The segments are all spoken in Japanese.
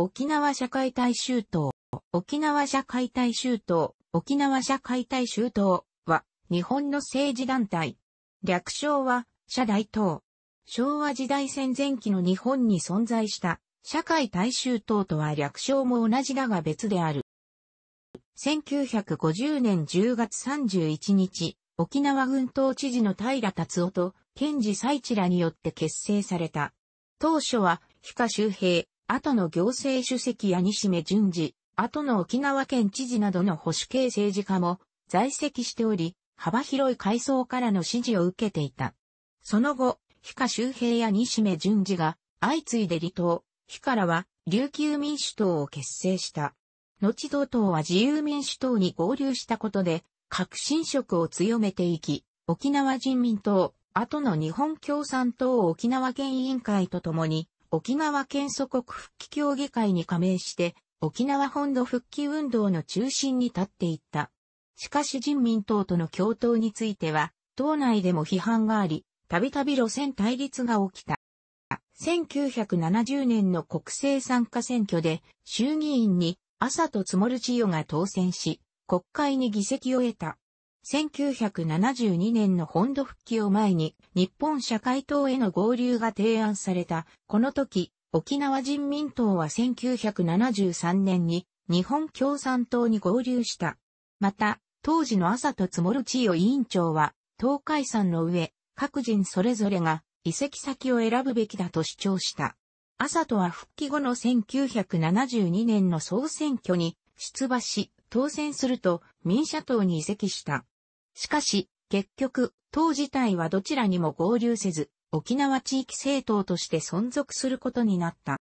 沖縄社会大衆党、沖縄社会大衆党、沖縄社会大衆党は、日本の政治団体。略称は、社大党。昭和時代戦前期の日本に存在した、社会大衆党とは略称も同じだが別である。1950年10月31日、沖縄軍党知事の平達夫と、県事最地らによって結成された。当初は、非下周平、後の行政主席や西目淳二、後の沖縄県知事などの保守系政治家も在籍しており、幅広い階層からの支持を受けていた。その後、日下周平や西目淳二が相次いで離党、日からは琉球民主党を結成した。後同党は自由民主党に合流したことで、革新色を強めていき、沖縄人民党、後の日本共産党沖縄県委員会とともに、沖縄県祖国復帰協議会に加盟して、沖縄本土復帰運動の中心に立っていった。しかし人民党との共闘については、党内でも批判があり、たびたび路線対立が起きた。1970年の国政参加選挙で衆議院に朝と積もる千代が当選し、国会に議席を得た。1972年の本土復帰を前に、日本社会党への合流が提案された。この時、沖縄人民党は1973年に日本共産党に合流した。また、当時の朝とつもる地位を委員長は、党解散の上、各人それぞれが移籍先を選ぶべきだと主張した。朝とは復帰後の1972年の総選挙に出馬し、当選すると民社党に移籍した。しかし、結局、党自体はどちらにも合流せず、沖縄地域政党として存続することになった。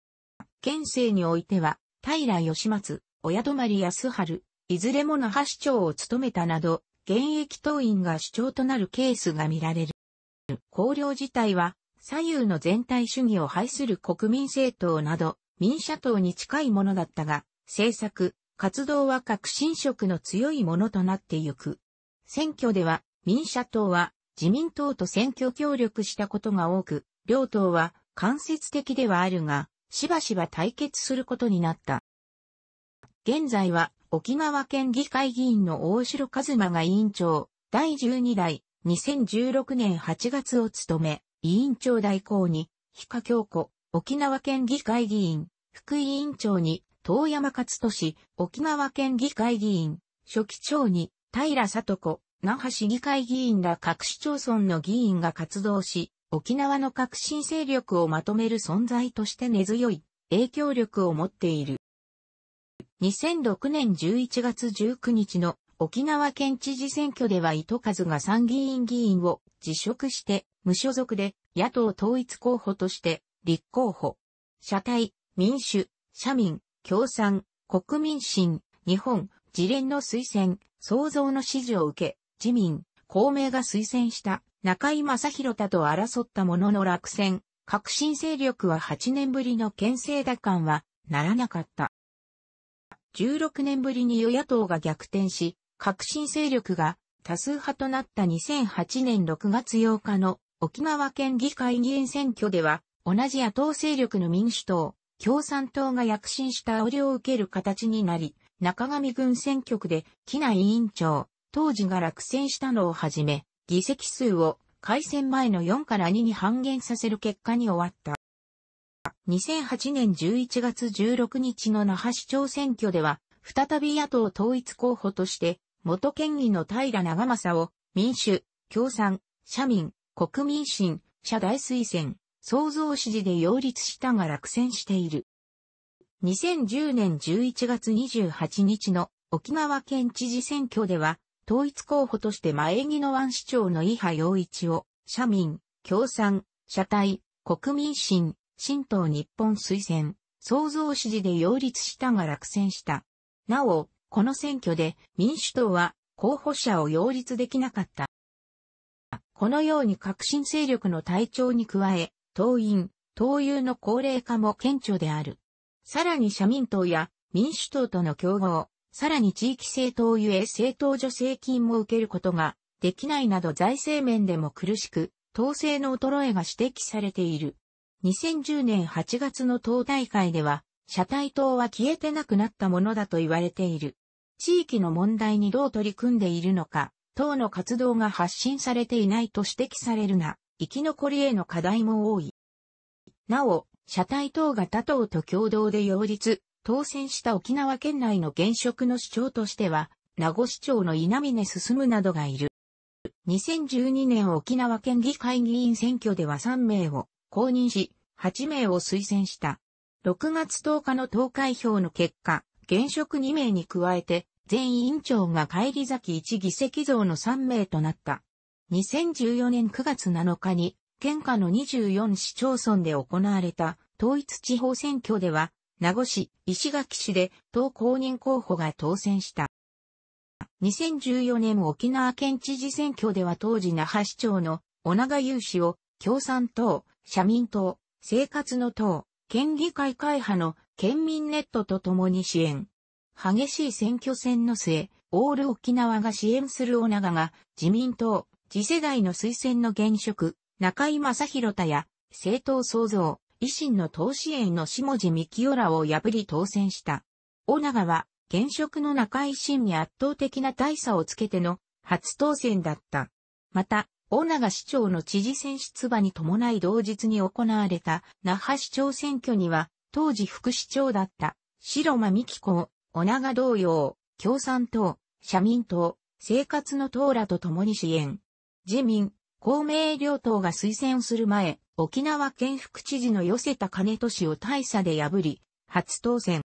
県政においては、平義松、親泊安春、いずれも那覇市長を務めたなど、現役党員が主張となるケースが見られる。公領自体は、左右の全体主義を排する国民政党など、民社党に近いものだったが、政策、活動は革新色の強いものとなってゆく。選挙では民社党は自民党と選挙協力したことが多く、両党は間接的ではあるが、しばしば対決することになった。現在は沖縄県議会議員の大城和馬が委員長、第12代、2016年8月を務め、委員長代行に、比嘉京子、沖縄県議会議員、副委員長に、遠山勝利、沖縄県議会議員、初期長に、平里子、那覇市議会議員ら各市町村の議員が活動し、沖縄の革新勢力をまとめる存在として根強い影響力を持っている。2006年11月19日の沖縄県知事選挙では糸数が参議院議員を辞職して無所属で野党統一候補として立候補。社体、民主、社民、共産、国民新、日本、自連の推薦、創造の指示を受け、自民、公明が推薦した中井正広太と争ったものの落選、革新勢力は8年ぶりの県政奪還はならなかった。16年ぶりに与野党が逆転し、革新勢力が多数派となった2008年6月8日の沖縄県議会議員選挙では、同じ野党勢力の民主党、共産党が躍進した煽りを受ける形になり、中上軍選挙区で、木内委員長、当時が落選したのをはじめ、議席数を改選前の4から2に半減させる結果に終わった。2008年11月16日の那覇市長選挙では、再び野党統一候補として、元県議の平長政を民主、共産、社民、国民新、社大推薦、創造支持で擁立したが落選している。2010年11月28日の沖縄県知事選挙では、統一候補として前木の湾市長の伊波洋一を、社民、共産、社体、国民新、新党日本推薦、創造支持で擁立したが落選した。なお、この選挙で民主党は候補者を擁立できなかった。このように革新勢力の体調に加え、党員、党友の高齢化も顕著である。さらに社民党や民主党との競合、さらに地域政党ゆえ政党助成金も受けることができないなど財政面でも苦しく、党勢の衰えが指摘されている。2010年8月の党大会では、社体党は消えてなくなったものだと言われている。地域の問題にどう取り組んでいるのか、党の活動が発信されていないと指摘されるが、生き残りへの課題も多い。なお、車体等が他党と共同で擁立、当選した沖縄県内の現職の市長としては、名護市長の稲峰進などがいる。2012年沖縄県議会議員選挙では3名を公認し、8名を推薦した。6月10日の投開票の結果、現職2名に加えて、全委員長が帰り咲き1議席増の3名となった。2014年9月7日に県下の24市町村で行われた統一地方選挙では、名護市、石垣市で党公認候補が当選した。2014年沖縄県知事選挙では当時那覇市長の小長雄氏を共産党、社民党、生活の党、県議会会派の県民ネットと共に支援。激しい選挙戦の末、オール沖縄が支援する小長が自民党、次世代の推薦の現職、中井正広太や、政党創造、維新の党支援の下地幹夫らを破り当選した。尾長は、現職の中井真に圧倒的な大差をつけての初当選だった。また、尾長市長の知事選出馬に伴い同日に行われた那覇市長選挙には、当時副市長だった白間美紀子を、尾長同様、共産党、社民党、生活の党らと共に支援。自民、公明両党が推薦する前、沖縄県副知事の寄せた金俊を大差で破り、初当選。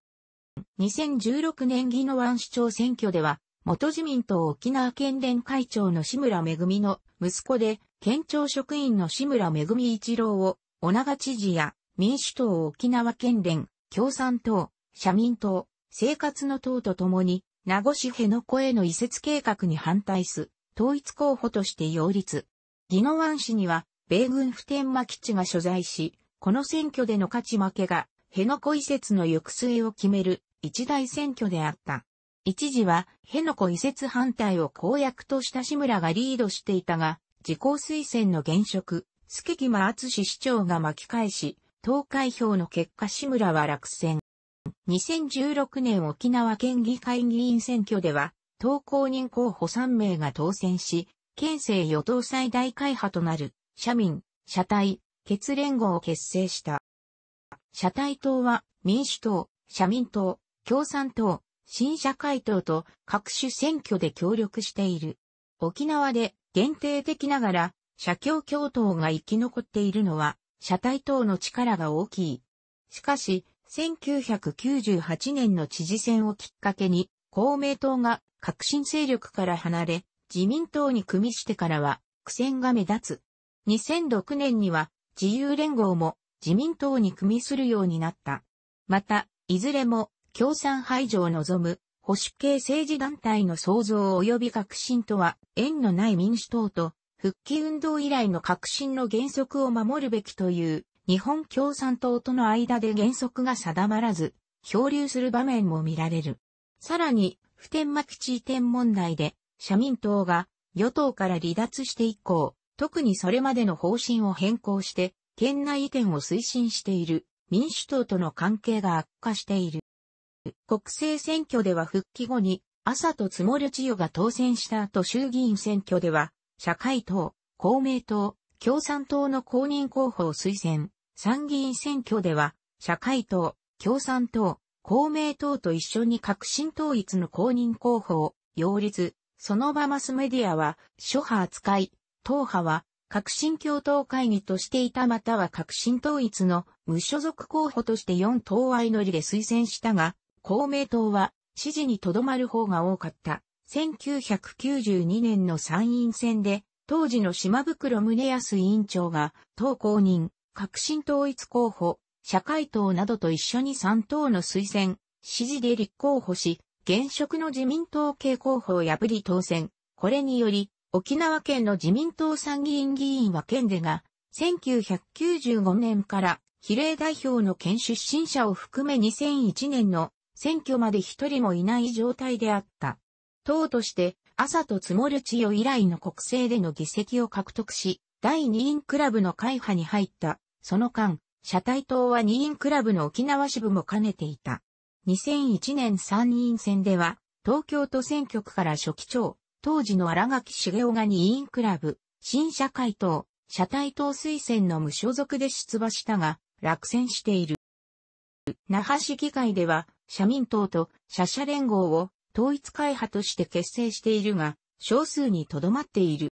2016年宜野湾市長選挙では、元自民党沖縄県連会長の志村恵の息子で、県庁職員の志村恵一郎を、尾長知事や民主党沖縄県連、共産党、社民党、生活の党と共に、名護市辺野古への移設計画に反対す、統一候補として擁立。宜野湾市には、米軍普天間基地が所在し、この選挙での勝ち負けが、辺野古移設の行く末を決める一大選挙であった。一時は、辺野古移設反対を公約とした志村がリードしていたが、自公推薦の現職、助木間厚市長が巻き返し、投開票の結果志村は落選。2016年沖縄県議会議員選挙では、投稿人候補3名が当選し、県政与党最大会派となる、社民、社体、決連合を結成した。社体党は、民主党、社民党、共産党、新社会党と各種選挙で協力している。沖縄で限定的ながら、社協共闘が生き残っているのは、社体党の力が大きい。しかし、1998年の知事選をきっかけに、公明党が革新勢力から離れ、自民党に組みしてからは苦戦が目立つ。2006年には自由連合も自民党に組みするようになった。また、いずれも共産排除を望む保守系政治団体の創造及び革新とは縁のない民主党と復帰運動以来の革新の原則を守るべきという日本共産党との間で原則が定まらず、漂流する場面も見られる。さらに、普天間基地移転問題で社民党が与党から離脱して以降、特にそれまでの方針を変更して、県内意見を推進している民主党との関係が悪化している。国政選挙では復帰後に、朝と積もる千代が当選した後衆議院選挙では、社会党、公明党、共産党の公認候補を推薦。参議院選挙では、社会党、共産党、公明党と一緒に革新統一の公認候補を擁立、その場マスメディアは、諸派扱い、党派は、革新共闘会議としていたまたは革新統一の無所属候補として4党相乗りで推薦したが、公明党は支持にとどまる方が多かった。1992年の参院選で、当時の島袋宗康委員長が、党公認、革新統一候補、社会党などと一緒に3党の推薦、支持で立候補し、現職の自民党系候補を破り当選。これにより、沖縄県の自民党参議院議員は県でが、1995年から比例代表の県出身者を含め2001年の選挙まで一人もいない状態であった。党として、朝と積もる千代以来の国政での議席を獲得し、第二院クラブの会派に入った。その間、社体党は二院クラブの沖縄支部も兼ねていた。2001年参院選では、東京都選挙区から初期長、当時の荒垣茂雄が委員クラブ、新社会党、社体党推薦の無所属で出馬したが、落選している。那覇市議会では、社民党と社社連合を統一会派として結成しているが、少数にとどまっている。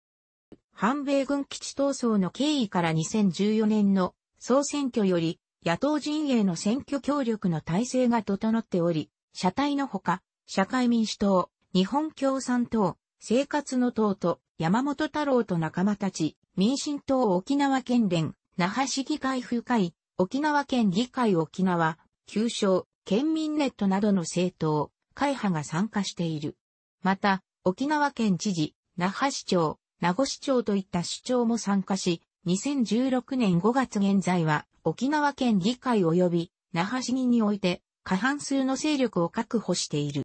反米軍基地闘争の経緯から2014年の総選挙より野党陣営の選挙協力の体制が整っており、社体のほか、社会民主党、日本共産党、生活の党と山本太郎と仲間たち、民進党沖縄県連、那覇市議会府会、沖縄県議会沖縄、旧称、県民ネットなどの政党、会派が参加している。また、沖縄県知事、那覇市長、名護市長といった市長も参加し、2016年5月現在は沖縄県議会及び那覇市議において過半数の勢力を確保している。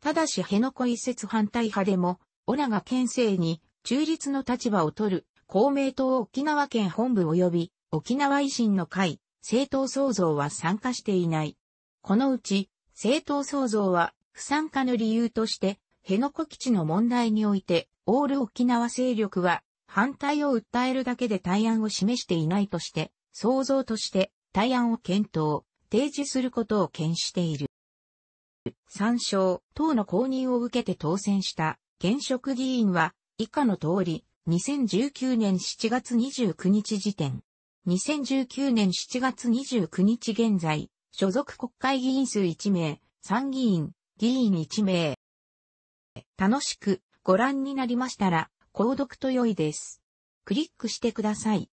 ただし辺野古移設反対派でも、オラが県政に中立の立場を取る公明党沖縄県本部及び沖縄維新の会、政党創造は参加していない。このうち、政党創造は不参加の理由として、辺野古基地の問題において、オール沖縄勢力は反対を訴えるだけで対案を示していないとして、想像として対案を検討、提示することを検している。参照、党の公認を受けて当選した現職議員は、以下の通り、2019年7月29日時点、2019年7月29日現在、所属国会議員数1名、参議院、議員1名。楽しくご覧になりましたら、購読と良いです。クリックしてください。